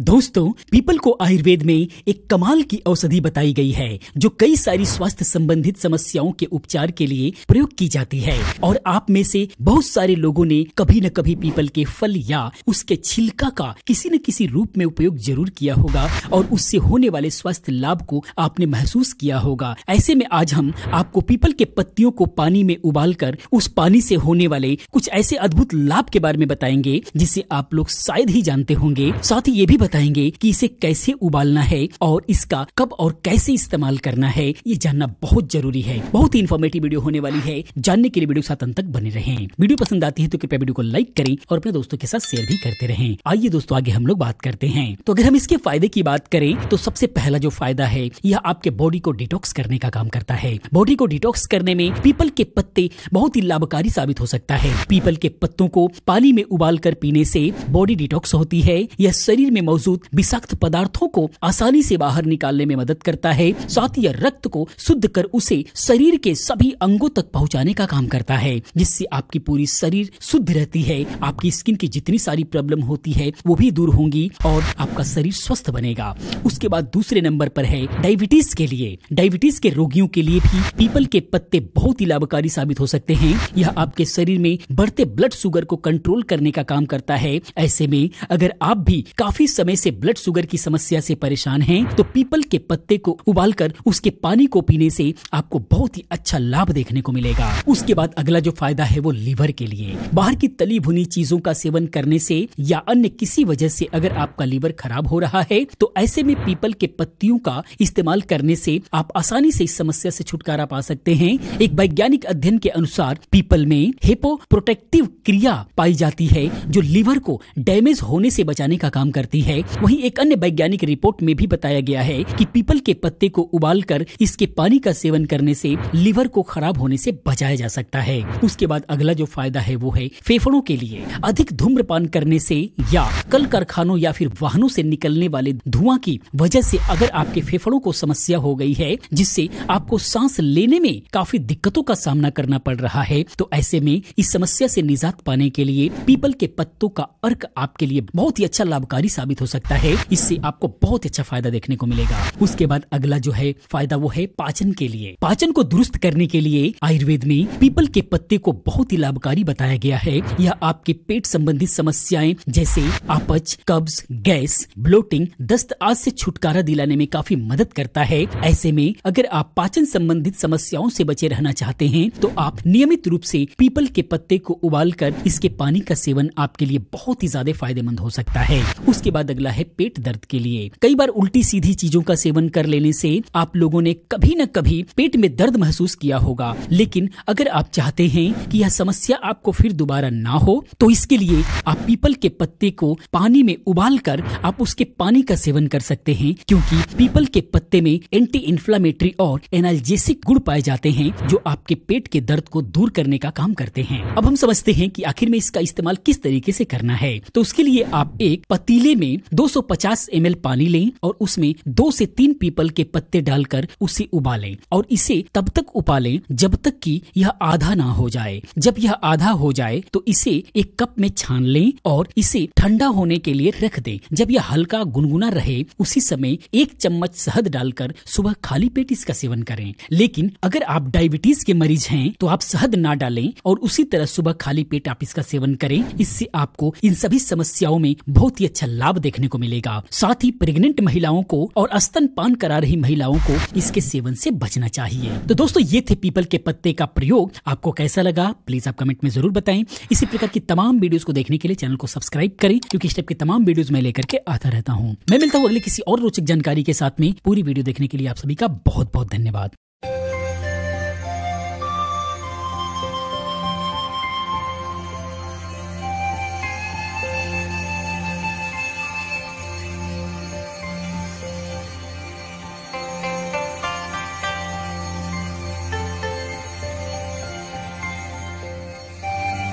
दोस्तों पीपल को आयुर्वेद में एक कमाल की औषधि बताई गई है जो कई सारी स्वास्थ्य संबंधित समस्याओं के उपचार के लिए प्रयोग की जाती है और आप में से बहुत सारे लोगों ने कभी न कभी पीपल के फल या उसके छिलका का किसी न किसी रूप में उपयोग जरूर किया होगा और उससे होने वाले स्वास्थ्य लाभ को आपने महसूस किया होगा ऐसे में आज हम आपको पीपल के पत्तियों को पानी में उबाल कर उस पानी ऐसी होने वाले कुछ ऐसे अद्भुत लाभ के बारे में बताएंगे जिसे आप लोग शायद ही जानते होंगे साथ ही ये भी बताएंगे कि इसे कैसे उबालना है और इसका कब और कैसे इस्तेमाल करना है ये जानना बहुत जरूरी है बहुत ही इन्फॉर्मेटिव वीडियो होने वाली है जानने के लिए वीडियो साथ अंत तक बने रहे वीडियो पसंद आती है तो कृपया वीडियो को लाइक करें और अपने दोस्तों के साथ शेयर भी करते रहे आइए दोस्तों आगे हम लोग बात करते हैं तो अगर हम इसके फायदे की बात करें तो सबसे पहला जो फायदा है यह आपके बॉडी को डिटॉक्स करने का काम करता है बॉडी को डिटॉक्स करने में पीपल के पत्ते बहुत ही लाभकारी साबित हो सकता है पीपल के पत्तों को पानी में उबाल कर पीने से बॉडी डिटॉक्स होती है यह शरीर में मौजूद मौजूद विषाक्त पदार्थों को आसानी से बाहर निकालने में मदद करता है साथ ही रक्त को शुद्ध कर उसे शरीर के सभी अंगों तक पहुंचाने का काम करता है जिससे आपकी पूरी शरीर शुद्ध रहती है आपकी स्किन की जितनी सारी प्रॉब्लम होती है वो भी दूर होंगी और आपका शरीर स्वस्थ बनेगा उसके बाद दूसरे नंबर पर है डायबिटीज के लिए डायबिटीज के रोगियों के लिए भी पीपल के पत्ते बहुत ही लाभकारी साबित हो सकते हैं यह आपके शरीर में बढ़ते ब्लड शुगर को कंट्रोल करने का काम करता है ऐसे में अगर आप भी काफी समय समय से ब्लड शुगर की समस्या से परेशान हैं तो पीपल के पत्ते को उबालकर उसके पानी को पीने से आपको बहुत ही अच्छा लाभ देखने को मिलेगा उसके बाद अगला जो फायदा है वो लीवर के लिए बाहर की तली भुनी चीजों का सेवन करने से या अन्य किसी वजह से अगर आपका लीवर खराब हो रहा है तो ऐसे में पीपल के पत्तियों का इस्तेमाल करने से आप आसानी से इस समस्या से छुटकारा पा सकते हैं एक वैज्ञानिक अध्ययन के अनुसार पीपल में हेपो प्रोटेक्टिव क्रिया पाई जाती है जो लीवर को डैमेज होने से बचाने का काम करती है है वहीं एक अन्य वैज्ञानिक रिपोर्ट में भी बताया गया है कि पीपल के पत्ते को उबालकर इसके पानी का सेवन करने से लिवर को खराब होने से बचाया जा सकता है उसके बाद अगला जो फायदा है वो है फेफड़ों के लिए अधिक धूम्रपान करने से या कल कारखानों या फिर वाहनों से निकलने वाले धुआं की वजह से अगर आपके फेफड़ों को समस्या हो गई है जिससे आपको सांस लेने में काफी दिक्कतों का सामना करना पड़ रहा है तो ऐसे में इस समस्या से निजात पाने के लिए पीपल के पत्तों का अर्क आपके लिए बहुत ही अच्छा लाभकारी साबित साबित हो सकता है इससे आपको बहुत अच्छा फायदा देखने को मिलेगा उसके बाद अगला जो है फायदा वो है पाचन के लिए पाचन को दुरुस्त करने के लिए आयुर्वेद में पीपल के पत्ते को बहुत ही लाभकारी बताया गया है यह आपके पेट संबंधित समस्याएं जैसे आपच कब्ज गैस ब्लोटिंग दस्त आज से छुटकारा दिलाने में काफी मदद करता है ऐसे में अगर आप पाचन संबंधित समस्याओं से बचे रहना चाहते हैं तो आप नियमित रूप से पीपल के पत्ते को उबाल कर इसके पानी का सेवन आपके लिए बहुत ही ज्यादा फायदेमंद हो सकता है उसके बाद बाद अगला है पेट दर्द के लिए कई बार उल्टी सीधी चीजों का सेवन कर लेने से आप लोगों ने कभी न कभी पेट में दर्द महसूस किया होगा लेकिन अगर आप चाहते हैं कि यह समस्या आपको फिर दोबारा ना हो तो इसके लिए आप पीपल के पत्ते को पानी में उबाल कर आप उसके पानी का सेवन कर सकते हैं क्योंकि पीपल के पत्ते में एंटी इन्फ्लामेटरी और एनाल्जेसिक गुण पाए जाते हैं जो आपके पेट के दर्द को दूर करने का काम करते हैं अब हम समझते हैं कि आखिर में इसका इस्तेमाल किस तरीके से करना है तो उसके लिए आप एक पतीले में करीब 250 ml पानी लें और उसमें दो से तीन पीपल के पत्ते डालकर उसे उबालें और इसे तब तक उबालें जब तक कि यह आधा ना हो जाए जब यह आधा हो जाए तो इसे एक कप में छान लें और इसे ठंडा होने के लिए रख दें जब यह हल्का गुनगुना रहे उसी समय एक चम्मच शहद डालकर सुबह खाली पेट इसका सेवन करें लेकिन अगर आप डायबिटीज के मरीज हैं तो आप शहद ना डालें और उसी तरह सुबह खाली पेट आप इसका सेवन करें इससे आपको इन सभी समस्याओं में बहुत ही अच्छा लाभ देखने को मिलेगा साथ ही प्रेग्नेंट महिलाओं को और अस्तन पान करा रही महिलाओं को इसके सेवन से बचना चाहिए तो दोस्तों ये थे पीपल के पत्ते का प्रयोग आपको कैसा लगा प्लीज आप कमेंट में जरूर बताएं इसी प्रकार की तमाम वीडियोस को देखने के लिए चैनल को सब्सक्राइब करें क्योंकि इस टाइप के तमाम वीडियोस मैं लेकर के आता रहता हूँ मैं मिलता हूँ अगले किसी और रोचक जानकारी के साथ में पूरी वीडियो देखने के लिए आप सभी का बहुत बहुत धन्यवाद